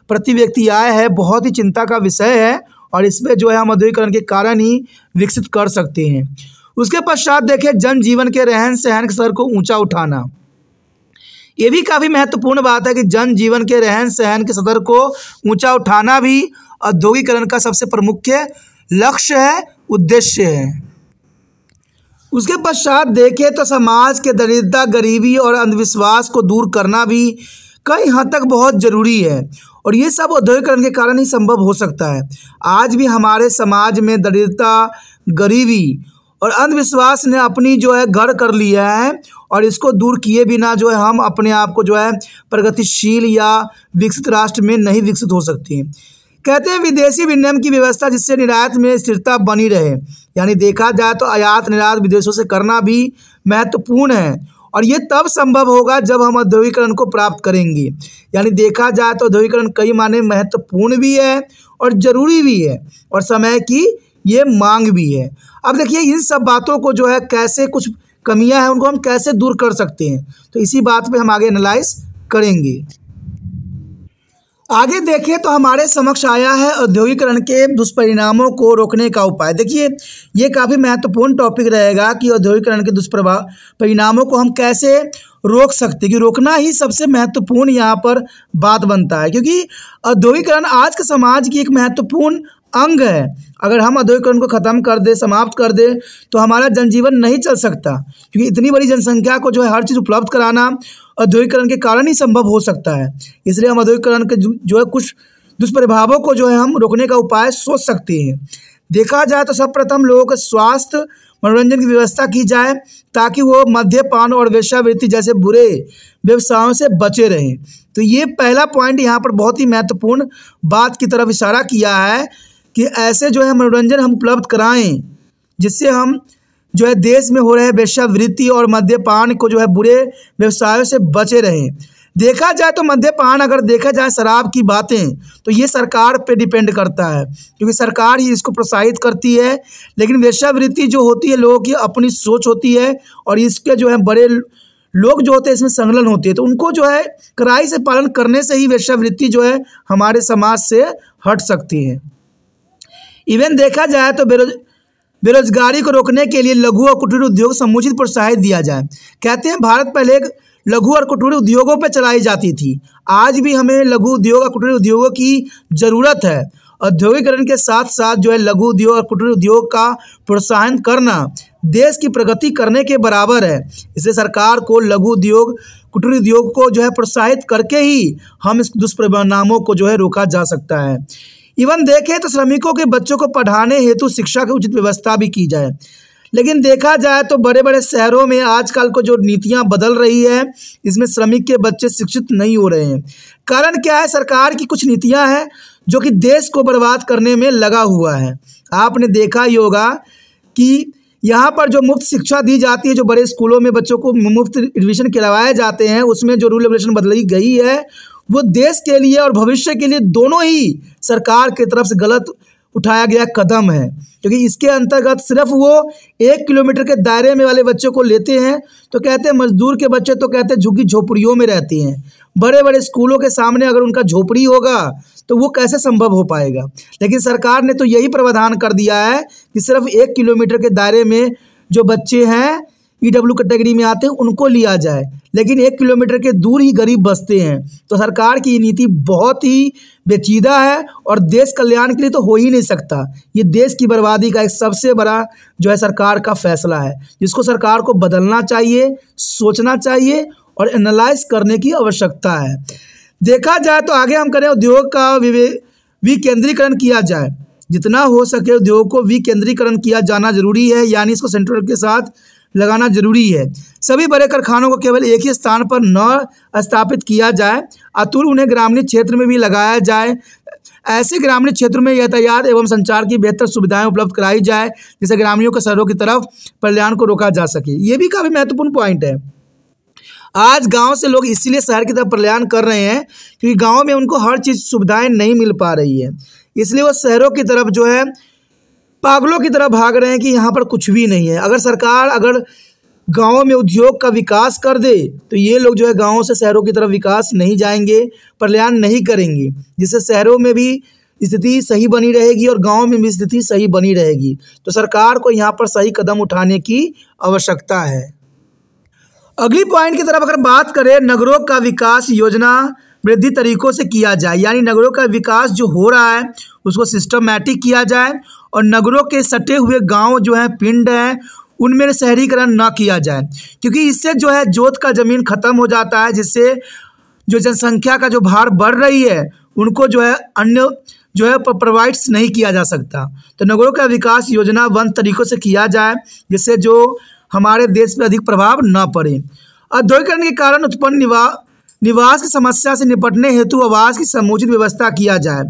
प्रति व्यक्ति आय है बहुत ही चिंता का विषय है और इसमें जो है हम आधुनिकरण के कारण ही विकसित कर सकते हैं उसके पश्चात देखें जनजीवन के रहन सहन स्तर को ऊंचा उठाना ये भी काफ़ी महत्वपूर्ण बात है कि जन जीवन के रहन सहन के सदर को ऊंचा उठाना भी औद्योगिकरण का सबसे प्रमुख लक्ष्य है उद्देश्य है उसके पश्चात देखें तो समाज के दरिद्रता गरीबी और अंधविश्वास को दूर करना भी कई हद तक बहुत ज़रूरी है और ये सब औद्योगिकरण के कारण ही संभव हो सकता है आज भी हमारे समाज में दरिद्रता गरीबी और अंधविश्वास ने अपनी जो है गढ़ कर लिया है और इसको दूर किए बिना जो है हम अपने आप को जो है प्रगतिशील या विकसित राष्ट्र में नहीं विकसित हो सकती हैं कहते हैं विदेशी विनियम की व्यवस्था जिससे निर्यात में स्थिरता बनी रहे यानी देखा जाए तो आयात निर्यात विदेशों से करना भी महत्वपूर्ण है और ये तब संभव होगा जब हम औद्योगिकरण को प्राप्त करेंगे यानी देखा जाए तो औद्योगिकरण कई माने महत्वपूर्ण भी है और ज़रूरी भी है और समय की ये मांग भी है अब देखिए इन सब बातों को जो है कैसे कुछ कमियां हैं उनको हम कैसे दूर कर सकते हैं तो इसी बात पे हम आगे एनालाइज करेंगे आगे देखें तो हमारे समक्ष आया है औद्योगिकरण के दुष्परिणामों को रोकने का उपाय देखिए ये काफ़ी महत्वपूर्ण टॉपिक रहेगा कि औद्योगिकरण के दुष्प्रभाव परिणामों को हम कैसे रोक सकते हैं कि रोकना ही सबसे महत्वपूर्ण यहाँ पर बात बनता है क्योंकि औद्योगिकरण आज के समाज की एक महत्वपूर्ण अंग है अगर हम अधोकरण को ख़त्म कर दे समाप्त कर दे तो हमारा जनजीवन नहीं चल सकता क्योंकि इतनी बड़ी जनसंख्या को जो है हर चीज़ उपलब्ध कराना औद्योगिकरण के कारण ही संभव हो सकता है इसलिए हम औद्योगिकरण के जो है कुछ दुष्प्रभावों को जो है हम रोकने का उपाय सोच सकते हैं देखा जाए तो सर्वप्रथम लोगों के स्वास्थ्य मनोरंजन की व्यवस्था की जाए ताकि वो मध्यपान और वेशावृत्ति जैसे बुरे व्यवसायों से बचे रहें तो ये पहला पॉइंट यहाँ पर बहुत ही महत्वपूर्ण बात की तरफ इशारा किया है कि ऐसे जो है मनोरंजन हम उपलब्ध कराएं जिससे हम जो है देश में हो रहे वेश्यावृत्ति और मद्यपान को जो है बुरे व्यवसायों से बचे रहें देखा जाए तो मद्यपान अगर देखा जाए शराब की बातें तो ये सरकार पे डिपेंड करता है क्योंकि सरकार ही इसको प्रोत्साहित करती है लेकिन वेश्यावृत्ति जो होती है लोगों की अपनी सोच होती है और इसके जो है बड़े लोग जो होते हैं इसमें संलग्न होते हैं तो उनको जो है कड़ाई से पालन करने से ही वेश्यावृत्ति जो है हमारे समाज से हट सकती है इवन देखा जाए तो बेरोज बेरोजगारी को रोकने के लिए लघु और कुटीर उद्योग समुचित प्रोत्साहित दिया जाए कहते हैं भारत पहले लघु और कुटीर उद्योगों पर चलाई जाती थी आज भी हमें लघु उद्योग और कुटीर उद्योगों की ज़रूरत है औद्योगिकरण के साथ साथ जो है लघु उद्योग और कुटीर उद्योग का प्रोत्साहन करना देश की प्रगति करने के बराबर है इसे सरकार को लघु उद्योग कुटीर उद्योग को जो है प्रोत्साहित करके ही हम इस दुष्परिणामों को जो है रोका जा सकता है इवन देखें तो श्रमिकों के बच्चों को पढ़ाने हेतु शिक्षा की उचित व्यवस्था भी की जाए लेकिन देखा जाए तो बड़े बड़े शहरों में आजकल को जो नीतियां बदल रही है इसमें श्रमिक के बच्चे शिक्षित नहीं हो रहे हैं कारण क्या है सरकार की कुछ नीतियां हैं जो कि देश को बर्बाद करने में लगा हुआ है आपने देखा ही होगा कि यहाँ पर जो मुफ्त शिक्षा दी जाती है जो बड़े स्कूलों में बच्चों को मुफ्त एडमिशन करवाए जाते हैं उसमें जो रूल रेगुलेशन बदली गई है वो देश के लिए और भविष्य के लिए दोनों ही सरकार की तरफ से गलत उठाया गया कदम है क्योंकि इसके अंतर्गत सिर्फ वो एक किलोमीटर के दायरे में वाले बच्चों को लेते हैं तो कहते हैं मजदूर के बच्चे तो कहते हैं झुग्गी झोपड़ियों में रहते हैं बड़े बड़े स्कूलों के सामने अगर उनका झोपड़ी होगा तो वो कैसे संभव हो पाएगा लेकिन सरकार ने तो यही प्रावधान कर दिया है कि सिर्फ एक किलोमीटर के दायरे में जो बच्चे हैं ईडब्ल्यू e कैटेगरी में आते हैं उनको लिया जाए लेकिन एक किलोमीटर के दूर ही गरीब बसते हैं तो सरकार की ये नीति बहुत ही बेचीदा है और देश कल्याण के लिए तो हो ही नहीं सकता ये देश की बर्बादी का एक सबसे बड़ा जो है सरकार का फैसला है जिसको सरकार को बदलना चाहिए सोचना चाहिए और एनालाइज करने की आवश्यकता है देखा जाए तो आगे हम करें उद्योग का विकेंद्रीकरण किया जाए जितना हो सके उद्योग को विकेंद्रीकरण किया जाना जरूरी है यानी इसको सेंट्रल के साथ लगाना जरूरी है सभी बड़े कारखानों को केवल एक ही स्थान पर न स्थापित किया जाए अतुल उन्हें ग्रामीण क्षेत्र में भी लगाया जाए ऐसे ग्रामीण क्षेत्र में यातायात एवं संचार की बेहतर सुविधाएं उपलब्ध कराई जाए जिससे ग्रामीणों के शहरों की तरफ प्रल्याण को रोका जा सके ये भी काफ़ी महत्वपूर्ण पॉइंट है आज गांव से लोग इसीलिए शहर की तरफ प्रल्याण कर रहे हैं क्योंकि गांव में उनको हर चीज़ सुविधाएं नहीं मिल पा रही है इसलिए वो शहरों की तरफ जो है पागलों की तरह भाग रहे हैं कि यहाँ पर कुछ भी नहीं है अगर सरकार अगर गाँव में उद्योग का विकास कर दे तो ये लोग जो है गाँव से शहरों की तरफ विकास नहीं जाएंगे प्रलयान नहीं करेंगे जिससे शहरों में भी स्थिति सही बनी रहेगी और गाँव में भी स्थिति सही बनी रहेगी तो सरकार को यहाँ पर सही कदम उठाने की आवश्यकता है अगली पॉइंट की तरफ अगर बात करें नगरों का विकास योजना वृद्धि तरीकों से किया जाए यानी नगरों का विकास जो हो रहा है उसको सिस्टमेटिक किया जाए और नगरों के सटे हुए गांव जो हैं पिंड हैं उनमें शहरीकरण ना किया जाए क्योंकि इससे जो है जोत का ज़मीन खत्म हो जाता है जिससे जो जनसंख्या का जो भार बढ़ रही है उनको जो है अन्य जो है प्रोवाइड्स नहीं किया जा सकता तो नगरों का विकास योजना बंद तरीक़ों से किया जाए जिससे जो हमारे देश पर अधिक प्रभाव न पड़े औद्योगिकरण के कारण उत्पन्न निवा निवास की समस्या से निपटने हेतु आवास की समुचित व्यवस्था किया जाए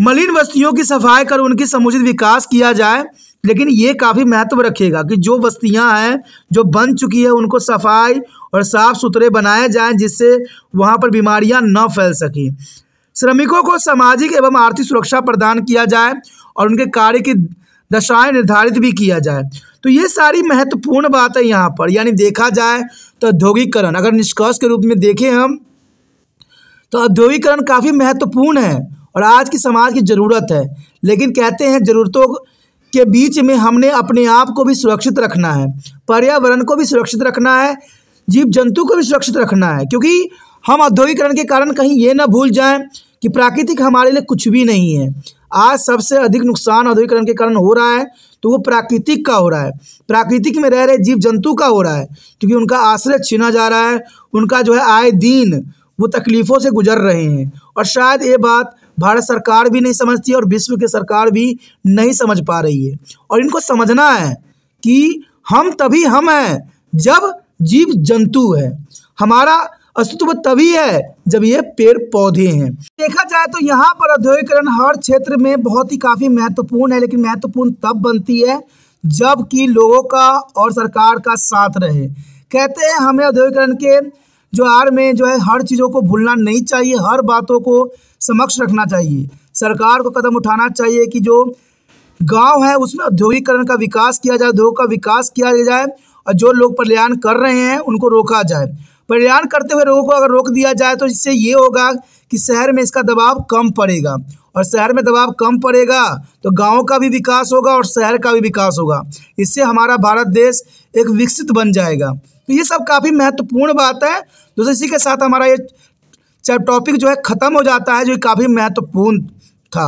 मलिन बस्तियों की सफाई कर उनकी समुचित विकास किया जाए लेकिन ये काफ़ी महत्व रखेगा कि जो बस्तियाँ हैं जो बन चुकी है उनको सफाई और साफ़ सुथरे बनाए जाएं जिससे वहाँ पर बीमारियाँ न फैल सकें श्रमिकों को सामाजिक एवं आर्थिक सुरक्षा प्रदान किया जाए और उनके कार्य की दशाएं निर्धारित भी किया जाए तो ये सारी महत्वपूर्ण बात है यहाँ पर यानी देखा जाए तो औद्योगिकरण अगर निष्कर्ष के रूप में देखें हम तो औद्योगिकरण काफ़ी महत्वपूर्ण है और आज की समाज की ज़रूरत है लेकिन कहते हैं ज़रूरतों के बीच में हमने अपने आप को भी सुरक्षित रखना है पर्यावरण को भी सुरक्षित रखना है जीव जंतु को भी सुरक्षित रखना है क्योंकि हम औद्योगिकरण के कारण कहीं ये ना भूल जाएं कि प्राकृतिक हमारे लिए कुछ भी नहीं है आज सबसे अधिक नुकसान औद्योगिकरण के कारण हो रहा है तो वो प्राकृतिक का हो रहा है प्राकृतिक में रह रहे जीव जंतु का हो रहा है क्योंकि उनका आश्रय छीना जा रहा है उनका जो है आए दिन वो तकलीफ़ों से गुजर रहे हैं और शायद ये बात भारत सरकार भी नहीं समझती और विश्व की सरकार भी नहीं समझ पा रही है और इनको समझना है कि हम तभी हम हैं जब जीव जंतु है हमारा अस्तित्व तभी है जब ये पेड़ पौधे हैं देखा जाए तो यहाँ पर औद्योगिकरण हर क्षेत्र में बहुत ही काफ़ी महत्वपूर्ण है लेकिन महत्वपूर्ण तब बनती है जबकि लोगों का और सरकार का साथ रहे कहते हैं हमें औद्योगिकरण के जो आर में जो है हर चीज़ों को भूलना नहीं चाहिए हर बातों को समक्ष रखना चाहिए सरकार को कदम उठाना चाहिए कि जो गांव है उसमें औद्योगिकरण का विकास किया जाए उद्योग का विकास किया जाए और जो लोग प्रलयान कर रहे हैं उनको रोका जाए प्रलयान करते हुए लोगों को अगर रोक दिया जाए तो इससे ये होगा कि शहर में इसका दबाव कम पड़ेगा और शहर में दबाव कम पड़ेगा तो गाँव का भी विकास होगा और शहर का भी विकास होगा इससे हमारा भारत देश एक विकसित बन जाएगा तो ये सब काफ़ी महत्वपूर्ण बात है दोस्तों इसी के साथ हमारा ये टॉपिक जो है ख़त्म हो जाता है जो काफ़ी महत्वपूर्ण था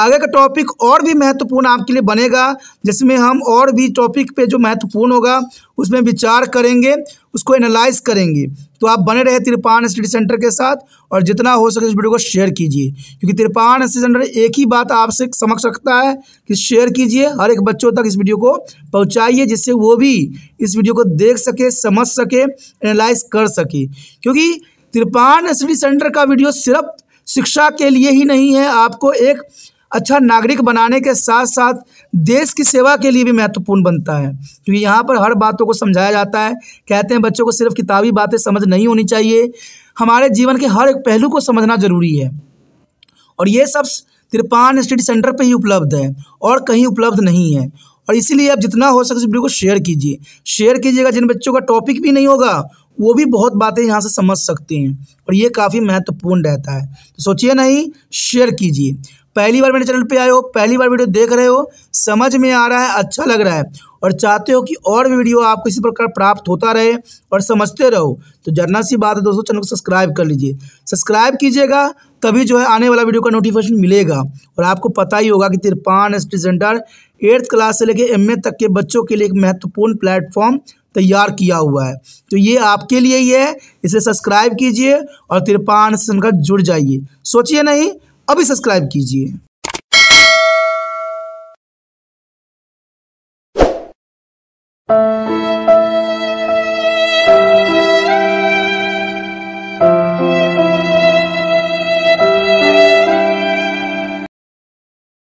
आगे का टॉपिक और भी महत्वपूर्ण आपके लिए बनेगा जिसमें हम और भी टॉपिक पे जो महत्वपूर्ण होगा उसमें विचार करेंगे उसको एनालाइज करेंगे तो आप बने रहे तिरपान स्टडी सेंटर के साथ और जितना हो सके इस वीडियो को शेयर कीजिए क्योंकि तिरपान स्टडी सेंटर एक ही बात आपसे समझ सकता है कि शेयर कीजिए हर एक बच्चों तक इस वीडियो को पहुँचाइए जिससे वो भी इस वीडियो को देख सके समझ सके एनालाइज कर सके क्योंकि तिरपान स्टडी सेंटर का वीडियो सिर्फ शिक्षा के लिए ही नहीं है आपको एक अच्छा नागरिक बनाने के साथ साथ देश की सेवा के लिए भी महत्वपूर्ण बनता है क्योंकि यहाँ पर हर बातों को समझाया जाता है कहते हैं बच्चों को सिर्फ किताबी बातें समझ नहीं होनी चाहिए हमारे जीवन के हर एक पहलू को समझना ज़रूरी है और ये सब तिरपान स्टडी सेंटर पे ही उपलब्ध है और कहीं उपलब्ध नहीं है और इसीलिए आप जितना हो सके वीडियो को शेयर कीजिए शेयर कीजिएगा जिन बच्चों का टॉपिक भी नहीं होगा वो भी बहुत बातें यहाँ से समझ सकते हैं और ये काफ़ी महत्वपूर्ण रहता है तो सोचिए नहीं शेयर कीजिए पहली बार मेरे चैनल पे आए हो पहली बार वीडियो देख रहे हो समझ में आ रहा है अच्छा लग रहा है और चाहते हो कि और भी वीडियो आपको इसी प्रकार प्राप्त होता रहे और समझते रहो तो जरना सी बात है दोस्तों चैनल को सब्सक्राइब कर लीजिए सब्सक्राइब कीजिएगा तभी जो है आने वाला वीडियो का नोटिफिकेशन मिलेगा और आपको पता ही होगा कि तिरपान स्टडी सेंटर एट्थ क्लास से लेकर एम तक के बच्चों के लिए एक महत्वपूर्ण प्लेटफॉर्म तैयार किया हुआ है तो ये आपके लिए ही है इसे सब्सक्राइब कीजिए और तिरपान से जुड़ जाइए सोचिए नहीं अभी सब्सक्राइब कीजिए